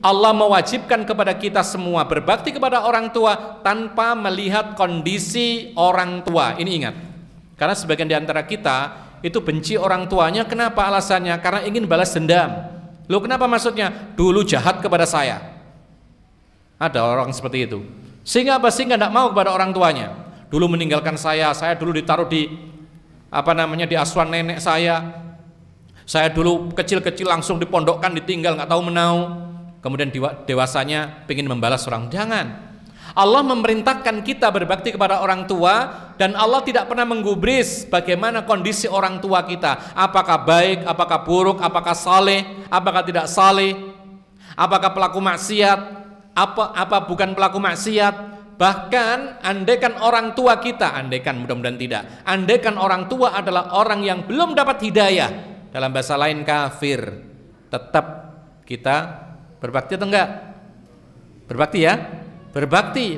Allah mewajibkan kepada kita semua berbakti kepada orang tua tanpa melihat kondisi orang tua. Ini ingat. Karena sebagian di antara kita itu benci orang tuanya kenapa alasannya? Karena ingin balas dendam. Lo kenapa maksudnya? Dulu jahat kepada saya. Ada orang seperti itu. Sehingga apa? Sehingga tidak mau kepada orang tuanya. Dulu meninggalkan saya, saya dulu ditaruh di apa namanya di asuhan nenek saya. Saya dulu kecil-kecil langsung dipondokkan, ditinggal nggak tahu menau kemudian dewasanya ingin membalas orang. Jangan. Allah memerintahkan kita berbakti kepada orang tua dan Allah tidak pernah menggubris bagaimana kondisi orang tua kita, apakah baik, apakah buruk, apakah saleh, apakah tidak saleh, apakah pelaku maksiat, apa apa bukan pelaku maksiat. Bahkan andaikan orang tua kita, andaikan mudah-mudahan tidak, andaikan orang tua adalah orang yang belum dapat hidayah, dalam bahasa lain kafir, tetap kita Berbakti atau enggak? Berbakti ya? Berbakti.